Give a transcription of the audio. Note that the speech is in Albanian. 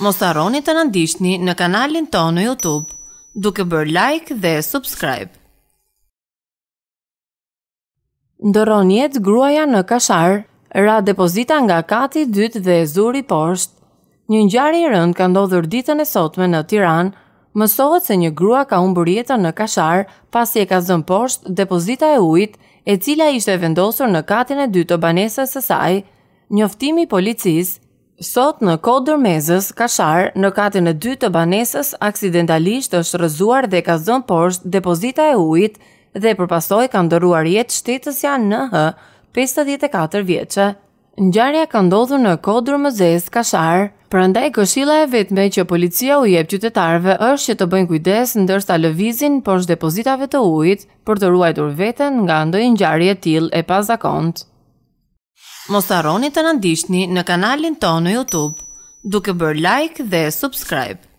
mos arroni të na ndiqni në kanalin tonë në YouTube, duke bërë like dhe subscribe. Ndëron jetë gruaja në Kashar, ra depozita nga kati dytë dhe zuri poshtë. Një ngjarje e rëndë ka ndodhur ditën e sotme në Tiranë. Mësohet se një grua ka humbur jetën në Kashar pasi e ka zënë poshtë depozita e ujit, e cila ishte vendosur në katin e dytë të banesës së saj. Njoftimi policisë Sot në kodër mezës, Kashar, në katën e dy të banesës, aksidentalisht është rëzuar dhe ka zënë poshtë depozita e ujit dhe përpasoj ka ndëruar jetë shtetësja në hë 54 vjeqë. Ngjarja ka ndodhur në kodër mëzes Kashar, prandaj këshilla e vetme që policia u jep qytetarëve është që të bëjnë kujdes ndërsa lëvizin poshtë depozitave të ujit për të ruajtur veten nga ndonjë ngjarje e tillë e pazakontë. Mos harroni të na ndiqni në kanalin tonë në YouTube, duke bërë like dhe subscribe.